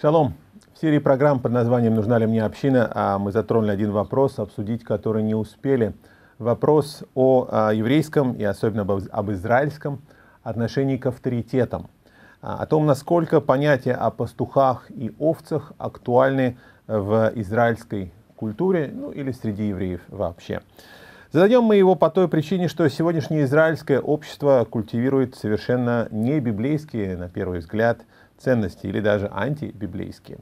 Шалом. В серии программ под названием «Нужна ли мне община?» а, мы затронули один вопрос, обсудить который не успели. Вопрос о, а, еврейском и особенно об, израильском отношении к авторитетам. А, о том, насколько понятия о пастухах и овцах актуальны в израильской культуре, ну или среди евреев вообще. Зададем мы его по той причине, что сегодняшнее израильское общество культивирует совершенно не библейские, на первый взгляд, ценности или даже антибиблейские.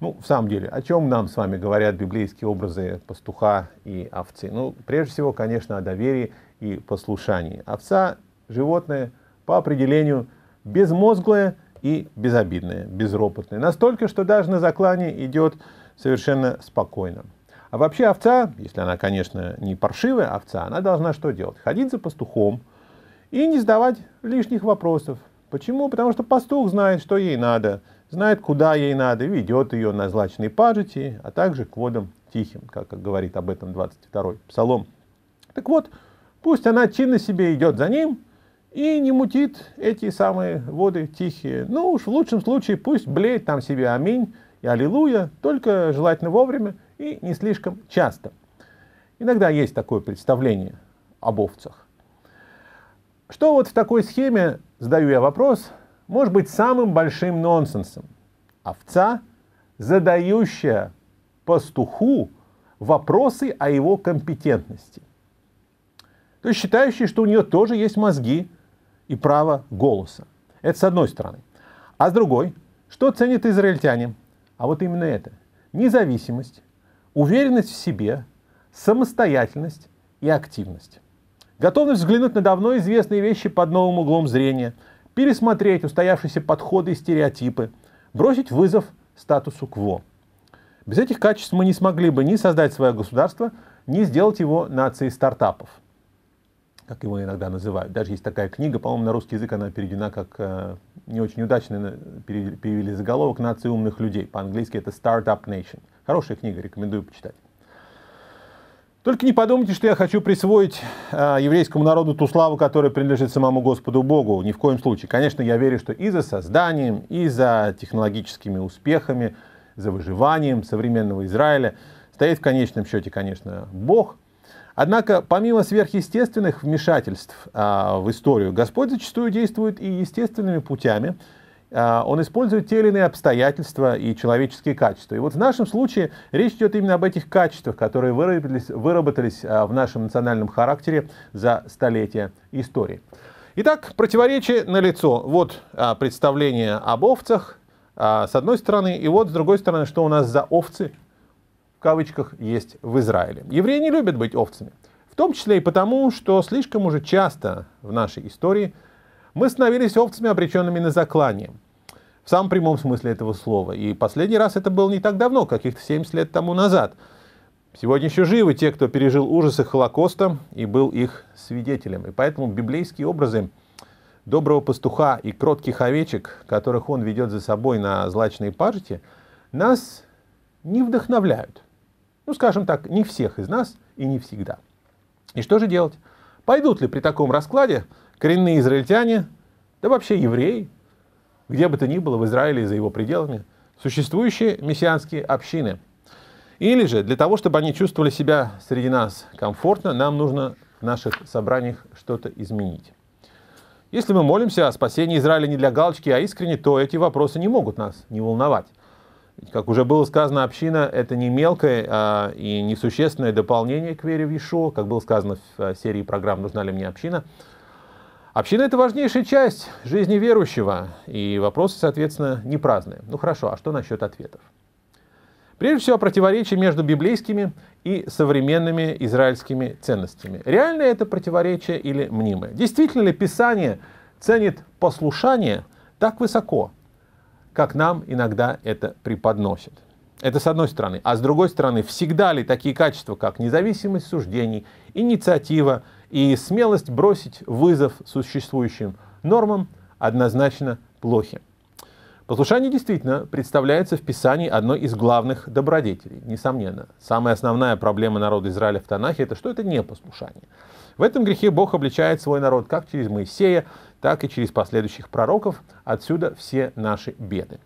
Ну, в самом деле, о чем нам с вами говорят библейские образы пастуха и овцы? Ну, прежде всего, конечно, о доверии и послушании. Овца – животное по определению безмозглое и безобидное, безропотное. Настолько, что даже на заклане идет совершенно спокойно. А вообще овца, если она, конечно, не паршивая овца, она должна что делать? Ходить за пастухом и не задавать лишних вопросов. Почему? Потому что пастух знает, что ей надо, знает, куда ей надо, и ведет ее на злачные пажити, а также к водам тихим, как говорит об этом 22-й псалом. Так вот, пусть она чинно себе идет за ним и не мутит эти самые воды тихие. Ну уж в лучшем случае пусть блеет там себе аминь и аллилуйя, только желательно вовремя и не слишком часто. Иногда есть такое представление об овцах. Что вот в такой схеме задаю я вопрос, может быть самым большим нонсенсом. Овца, задающая пастуху вопросы о его компетентности. То есть считающий, что у нее тоже есть мозги и право голоса. Это с одной стороны. А с другой, что ценят израильтяне? А вот именно это. Независимость, уверенность в себе, самостоятельность и активность. Готовность взглянуть на давно известные вещи под новым углом зрения, пересмотреть устоявшиеся подходы и стереотипы, бросить вызов статусу кво. Без этих качеств мы не смогли бы ни создать свое государство, ни сделать его нацией стартапов, как его иногда называют. Даже есть такая книга, по-моему, на русский язык она переведена как э, не очень удачно перевели заголовок «Нации умных людей». По-английски это «Startup Nation». Хорошая книга, рекомендую почитать. Только не подумайте, что я хочу присвоить э, еврейскому народу ту славу, которая принадлежит самому Господу Богу. Ни в коем случае. Конечно, я верю, что и за созданием, и за технологическими успехами, за выживанием современного Израиля стоит в конечном счете, конечно, Бог. Однако, помимо сверхъестественных вмешательств э, в историю, Господь зачастую действует и естественными путями – а, он использует те или иные обстоятельства и человеческие качества. И вот в нашем случае речь идет именно об этих качествах, которые выработались, выработались а, в нашем национальном характере за столетия истории. Итак, противоречие налицо. Вот а, представление об овцах с одной стороны, и вот с другой стороны, что у нас за овцы, в кавычках, есть в Израиле. Евреи не любят быть овцами, в том числе и потому, что слишком уже часто в нашей истории – мы становились овцами, обреченными на заклание. В самом прямом смысле этого слова. И последний раз это было не так давно, каких-то 70 лет тому назад. Сегодня еще живы те, кто пережил ужасы Холокоста и был их свидетелем. И поэтому библейские образы доброго пастуха и кротких овечек, которых он ведет за собой на злачные пажити, нас не вдохновляют. Ну, скажем так, не всех из нас и не всегда. И что же делать? Пойдут ли при таком раскладе коренные израильтяне, да вообще евреи, где бы то ни было в Израиле и за его пределами, существующие мессианские общины. Или же для того, чтобы они чувствовали себя среди нас комфортно, нам нужно в наших собраниях что-то изменить. Если мы молимся о спасении Израиля не для галочки, а искренне, то эти вопросы не могут нас не волновать. Ведь, как уже было сказано, община – это не мелкое а, и несущественное дополнение к вере в Ишуа, как было сказано в а, серии программ «Нужна ли мне община?», Община – это важнейшая часть жизни верующего, и вопросы, соответственно, не праздные. Ну хорошо, а что насчет ответов? Прежде всего, противоречие между библейскими и современными израильскими ценностями. Реально это противоречие или мнимое? Действительно ли Писание ценит послушание так высоко, как нам иногда это преподносит? Это с одной стороны. А с другой стороны, всегда ли такие качества, как независимость суждений, инициатива – и смелость бросить вызов существующим нормам однозначно плохи. Послушание действительно представляется в Писании одной из главных добродетелей, несомненно. Самая основная проблема народа Израиля в Танахе – это что это не послушание. В этом грехе Бог обличает свой народ как через Моисея, так и через последующих пророков. Отсюда все наши беды.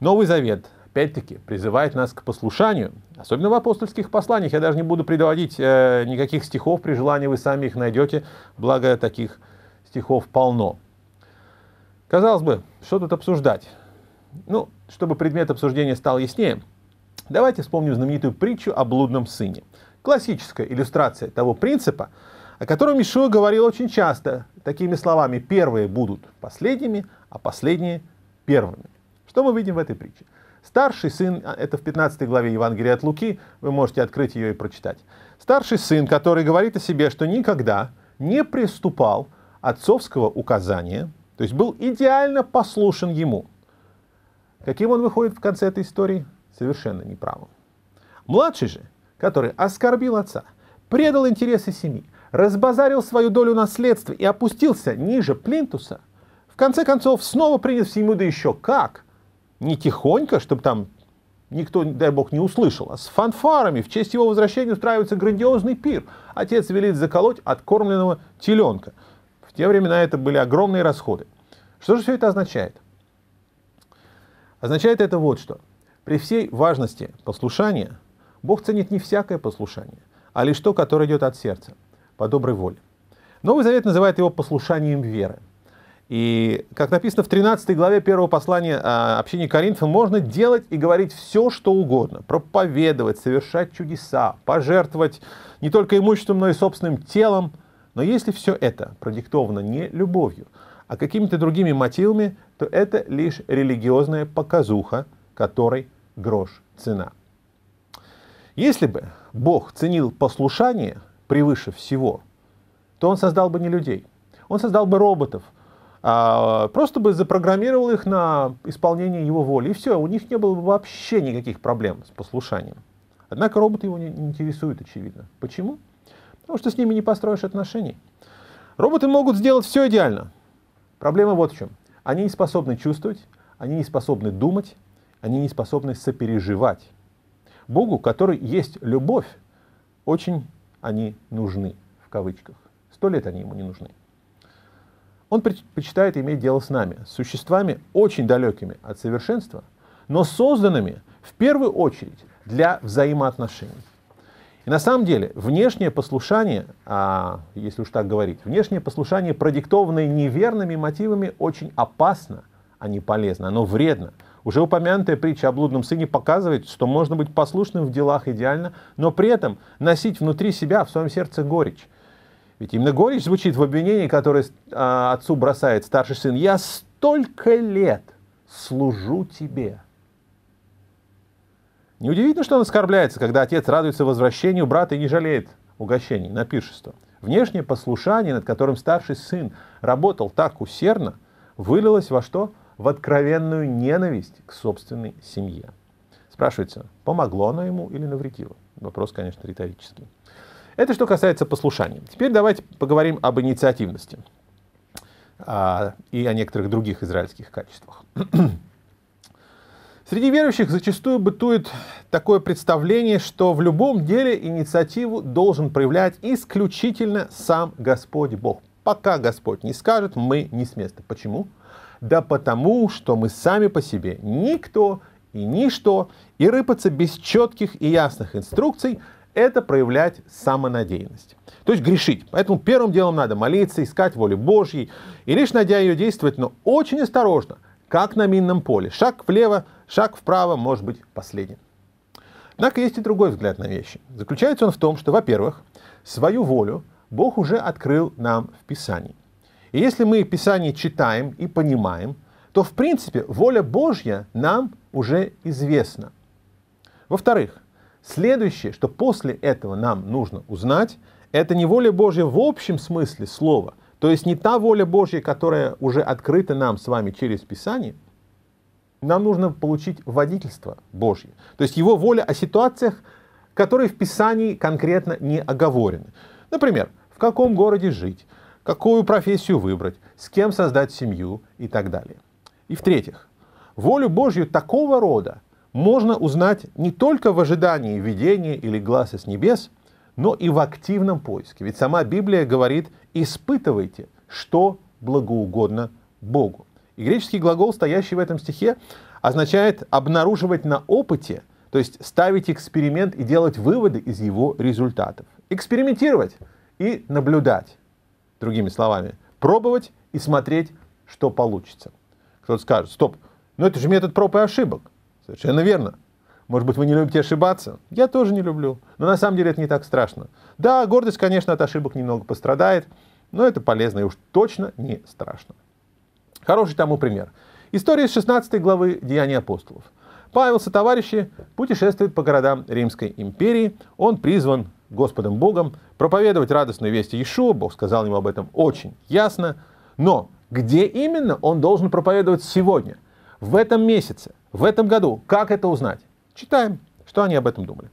Новый Завет опять-таки призывает нас к послушанию, особенно в апостольских посланиях. Я даже не буду приводить э, никаких стихов, при желании вы сами их найдете, благо таких стихов полно. Казалось бы, что тут обсуждать? Ну, чтобы предмет обсуждения стал яснее, давайте вспомним знаменитую притчу о блудном сыне. Классическая иллюстрация того принципа, о котором Мишуа говорил очень часто, такими словами «первые будут последними, а последние первыми». Что мы видим в этой притче? Старший сын, а, это в 15 главе Евангелия от Луки, вы можете открыть ее и прочитать. Старший сын, который говорит о себе, что никогда не приступал отцовского указания, то есть был идеально послушен ему. Каким он выходит в конце этой истории? Совершенно неправым. Младший же, который оскорбил отца, предал интересы семьи, разбазарил свою долю наследства и опустился ниже плинтуса, в конце концов снова принят в да еще как, не тихонько, чтобы там никто, дай бог, не услышал, а с фанфарами в честь его возвращения устраивается грандиозный пир. Отец велит заколоть откормленного теленка. В те времена это были огромные расходы. Что же все это означает? Означает это вот что. При всей важности послушания Бог ценит не всякое послушание, а лишь то, которое идет от сердца, по доброй воле. Новый Завет называет его послушанием веры – и, как написано в 13 главе первого послания а, общения Коринфа, можно делать и говорить все, что угодно. Проповедовать, совершать чудеса, пожертвовать не только имуществом, но и собственным телом. Но если все это продиктовано не любовью, а какими-то другими мотивами, то это лишь религиозная показуха, которой грош цена. Если бы Бог ценил послушание превыше всего, то Он создал бы не людей. Он создал бы роботов, а, просто бы запрограммировал их на исполнение его воли, и все, у них не было бы вообще никаких проблем с послушанием. Однако роботы его не интересуют, очевидно. Почему? Потому что с ними не построишь отношений. Роботы могут сделать все идеально. Проблема вот в чем. Они не способны чувствовать, они не способны думать, они не способны сопереживать. Богу, который есть любовь, очень они нужны, в кавычках. Сто лет они ему не нужны. Он предпочитает иметь дело с нами, с существами, очень далекими от совершенства, но созданными в первую очередь для взаимоотношений. И на самом деле внешнее послушание, а, если уж так говорить, внешнее послушание, продиктованное неверными мотивами, очень опасно, а не полезно, оно вредно. Уже упомянутая притча о блудном сыне показывает, что можно быть послушным в делах идеально, но при этом носить внутри себя, в своем сердце горечь, ведь именно горечь звучит в обвинении, которое а, отцу бросает старший сын. «Я столько лет служу тебе». Неудивительно, что он оскорбляется, когда отец радуется возвращению брата и не жалеет угощений на пиршество. Внешнее послушание, над которым старший сын работал так усердно, вылилось во что? В откровенную ненависть к собственной семье. Спрашивается, помогло оно ему или навредило? Вопрос, конечно, риторический. Это что касается послушания. Теперь давайте поговорим об инициативности а, и о некоторых других израильских качествах. Среди верующих зачастую бытует такое представление, что в любом деле инициативу должен проявлять исключительно сам Господь Бог. Пока Господь не скажет, мы не с места. Почему? Да потому, что мы сами по себе никто и ничто, и рыпаться без четких и ясных инструкций это проявлять самонадеянность. То есть грешить. Поэтому первым делом надо молиться, искать волю Божьей и лишь найдя ее действовать, но очень осторожно, как на минном поле. Шаг влево, шаг вправо может быть последним. Однако есть и другой взгляд на вещи. Заключается он в том, что, во-первых, свою волю Бог уже открыл нам в Писании. И если мы Писание читаем и понимаем, то, в принципе, воля Божья нам уже известна. Во-вторых, Следующее, что после этого нам нужно узнать, это не воля Божья в общем смысле слова, то есть не та воля Божья, которая уже открыта нам с вами через Писание, нам нужно получить водительство Божье. То есть его воля о ситуациях, которые в Писании конкретно не оговорены. Например, в каком городе жить, какую профессию выбрать, с кем создать семью и так далее. И в-третьих, волю Божью такого рода, можно узнать не только в ожидании видения или глаза с небес, но и в активном поиске. Ведь сама Библия говорит «испытывайте, что благоугодно Богу». И греческий глагол, стоящий в этом стихе, означает обнаруживать на опыте, то есть ставить эксперимент и делать выводы из его результатов. Экспериментировать и наблюдать. Другими словами, пробовать и смотреть, что получится. Кто-то скажет, стоп, но ну это же метод проб и ошибок. Совершенно верно. Может быть, вы не любите ошибаться? Я тоже не люблю. Но на самом деле это не так страшно. Да, гордость, конечно, от ошибок немного пострадает, но это полезно и уж точно не страшно. Хороший тому пример. История из 16 главы «Деяния апостолов». Павел со товарищи путешествует по городам Римской империи. Он призван Господом Богом проповедовать радостную весть Иешуа. Бог сказал ему об этом очень ясно. Но где именно он должен проповедовать сегодня, в этом месяце – в этом году. Как это узнать? Читаем, что они об этом думали.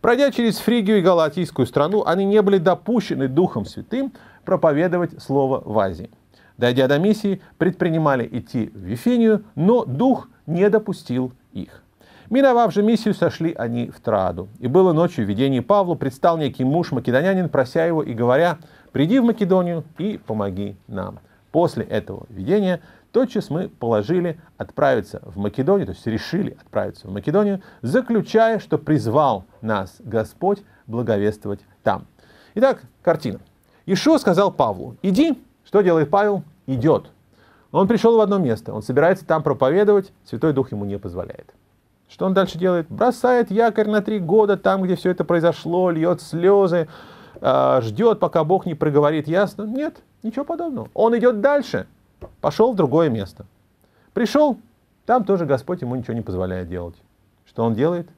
Пройдя через Фригию и Галатийскую страну, они не были допущены Духом Святым проповедовать Слово в Азии. Дойдя до миссии, предпринимали идти в Вифинию, но Дух не допустил их. Миновав же миссию, сошли они в Траду. И было ночью в видении Павлу предстал некий муж македонянин, прося его и говоря, «Приди в Македонию и помоги нам». После этого видения тотчас мы положили отправиться в Македонию, то есть решили отправиться в Македонию, заключая, что призвал нас Господь благовествовать там. Итак, картина. Ишуа сказал Павлу, иди, что делает Павел? Идет. Он пришел в одно место, он собирается там проповедовать, Святой Дух ему не позволяет. Что он дальше делает? Бросает якорь на три года там, где все это произошло, льет слезы, а, ждет, пока Бог не проговорит ясно. Нет, ничего подобного. Он идет дальше. Пошел в другое место. Пришел, там тоже Господь ему ничего не позволяет делать. Что он делает?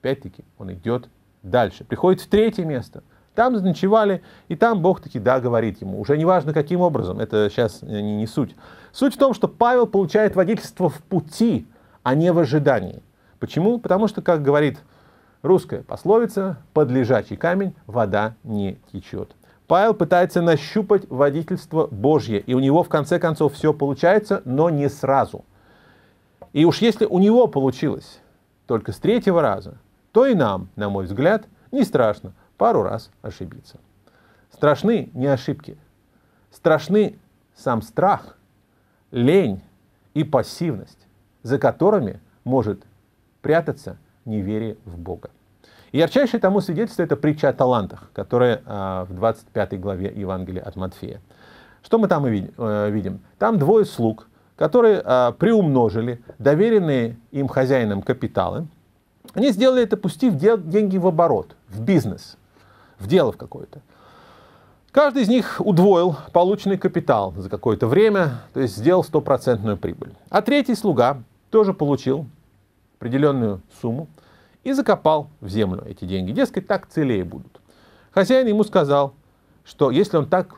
Опять-таки, он идет дальше. Приходит в третье место. Там заночевали, и там Бог таки да говорит ему. Уже не важно, каким образом, это сейчас э, не, не суть. Суть в том, что Павел получает водительство в пути, а не в ожидании. Почему? Потому что, как говорит русская пословица, под лежачий камень вода не течет. Павел пытается нащупать водительство Божье, и у него в конце концов все получается, но не сразу. И уж если у него получилось только с третьего раза, то и нам, на мой взгляд, не страшно пару раз ошибиться. Страшны не ошибки. Страшны сам страх, лень и пассивность, за которыми может прятаться неверие в Бога. Ярчайшее тому свидетельство это притча о талантах, которая э, в 25 главе Евангелия от Матфея. Что мы там и э, видим? Там двое слуг, которые э, приумножили доверенные им хозяинам капиталы. Они сделали это, пустив деньги в оборот, в бизнес, в дело в какое-то. Каждый из них удвоил полученный капитал за какое-то время, то есть сделал стопроцентную прибыль. А третий слуга тоже получил определенную сумму – и закопал в землю эти деньги. Дескать, так целее будут. Хозяин ему сказал, что если он так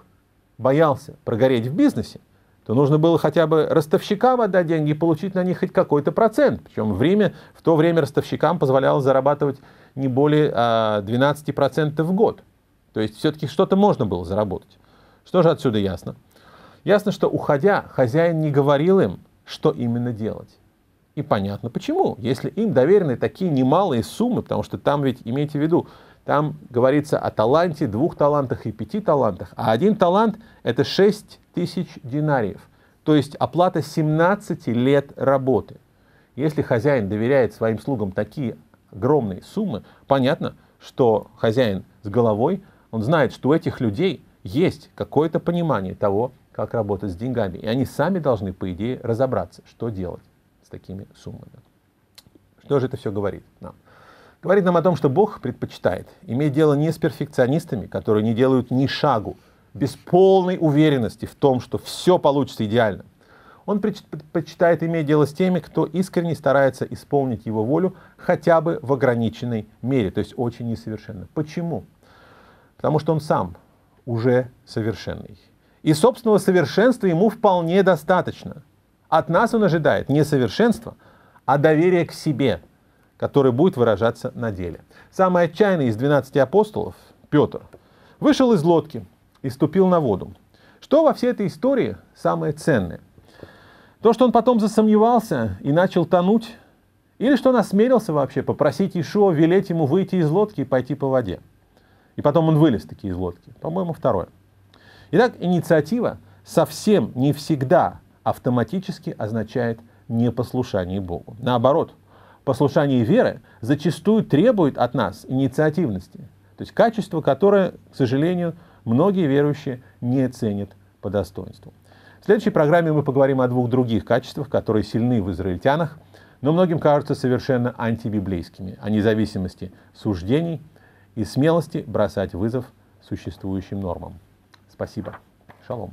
боялся прогореть в бизнесе, то нужно было хотя бы ростовщикам отдать деньги и получить на них хоть какой-то процент. Причем в, время, в то время ростовщикам позволяло зарабатывать не более 12% а, в год. То есть все-таки что-то можно было заработать. Что же отсюда ясно? Ясно, что уходя, хозяин не говорил им, что именно делать. И понятно почему, если им доверены такие немалые суммы, потому что там ведь, имейте в виду, там говорится о таланте, двух талантах и пяти талантах, а один талант – это 6 тысяч динариев, то есть оплата 17 лет работы. Если хозяин доверяет своим слугам такие огромные суммы, понятно, что хозяин с головой, он знает, что у этих людей есть какое-то понимание того, как работать с деньгами, и они сами должны, по идее, разобраться, что делать с такими суммами. Что же это все говорит нам? Говорит нам о том, что Бог предпочитает иметь дело не с перфекционистами, которые не делают ни шагу, без полной уверенности в том, что все получится идеально. Он предпочитает иметь дело с теми, кто искренне старается исполнить его волю хотя бы в ограниченной мере, то есть очень несовершенно. Почему? Потому что он сам уже совершенный. И собственного совершенства ему вполне достаточно – от нас он ожидает не совершенства, а доверия к себе, которое будет выражаться на деле. Самый отчаянный из 12 апостолов, Петр, вышел из лодки и ступил на воду. Что во всей этой истории самое ценное? То, что он потом засомневался и начал тонуть, или что он осмелился вообще попросить Ишуа велеть ему выйти из лодки и пойти по воде. И потом он вылез таки из лодки. По-моему, второе. Итак, инициатива совсем не всегда автоматически означает непослушание Богу. Наоборот, послушание веры зачастую требует от нас инициативности, то есть качество, которое, к сожалению, многие верующие не ценят по достоинству. В следующей программе мы поговорим о двух других качествах, которые сильны в израильтянах, но многим кажутся совершенно антибиблейскими, о независимости суждений и смелости бросать вызов существующим нормам. Спасибо. Шалом.